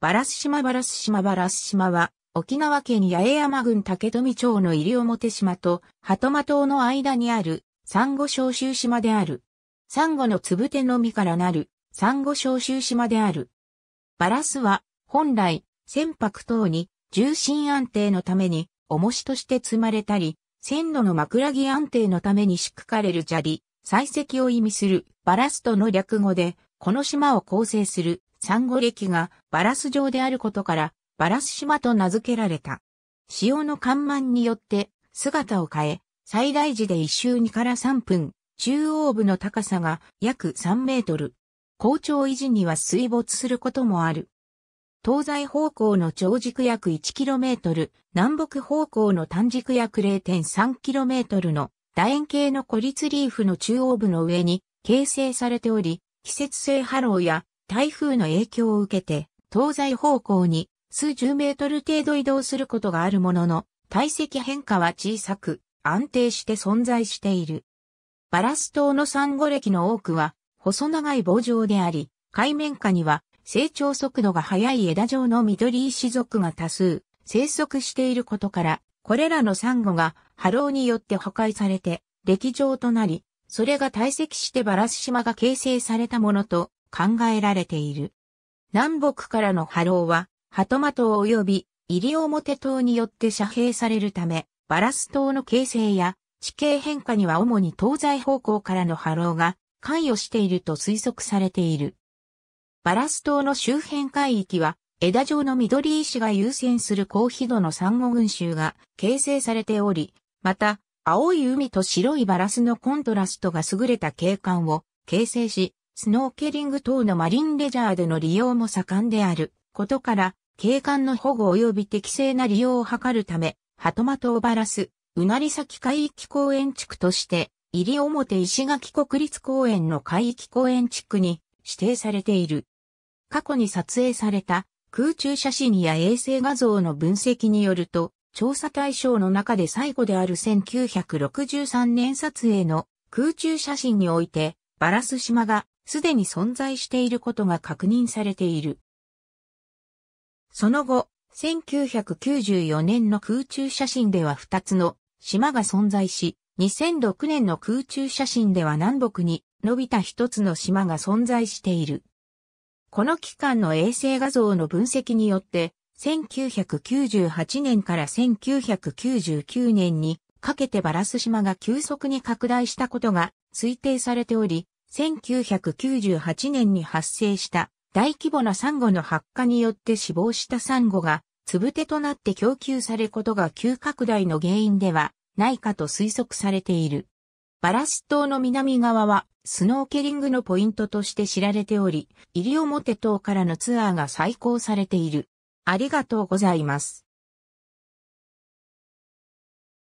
バラス島バラス島バラス島は、沖縄県八重山郡竹富町の入表島と鳩間島の間にある、サンゴ礁州島である。サンゴのつぶてのみからなる、サンゴ礁州島である。バラスは、本来、船舶等に、重心安定のために、重しとして積まれたり、線路の枕木安定のために敷かれる砂利、採石を意味するバラストの略語で、この島を構成するサンゴ歴がバラス状であることから、バラス島と名付けられた。潮の緩慢によって姿を変え、最大時で一周2から3分、中央部の高さが約3メートル。校調維持には水没することもある。東西方向の長軸約 1km、南北方向の短軸約 0.3km の楕円形の孤立リーフの中央部の上に形成されており、季節性波浪や台風の影響を受けて、東西方向に数十メートル程度移動することがあるものの、体積変化は小さく、安定して存在している。バラス島のサンゴ歴の多くは、細長い棒状であり、海面下には成長速度が速い枝状の緑石属が多数生息していることから、これらのサンゴが波浪によって破壊されて、歴状となり、それが堆積してバラス島が形成されたものと考えられている。南北からの波浪は、鳩間島及び西表島によって遮蔽されるため、バラス島の形成や地形変化には主に東西方向からの波浪が関与していると推測されている。バラス島の周辺海域は枝状の緑石が優先する高肥度の珊瑚群衆が形成されており、また青い海と白いバラスのコントラストが優れた景観を形成し、スノーケリング等のマリンレジャーでの利用も盛んであることから、景観の保護及び適正な利用を図るため、鳩ト・をバラス、うなり先海域公園地区として、入表石垣国立公園の海域公園地区に指定されている。過去に撮影された空中写真や衛星画像の分析によると、調査対象の中で最後である1963年撮影の空中写真において、バラス島がすでに存在していることが確認されている。その後、1994年の空中写真では2つの島が存在し、2006年の空中写真では南北に伸びた1つの島が存在している。この期間の衛星画像の分析によって、1998年から1999年にかけてバラス島が急速に拡大したことが推定されており、1998年に発生した大規模なサンゴの発火によって死亡したサンゴが、つぶてとなって供給されることが急拡大の原因ではないかと推測されている。バラス島の南側はスノーケリングのポイントとして知られており、西表島からのツアーが再行されている。ありがとうございます。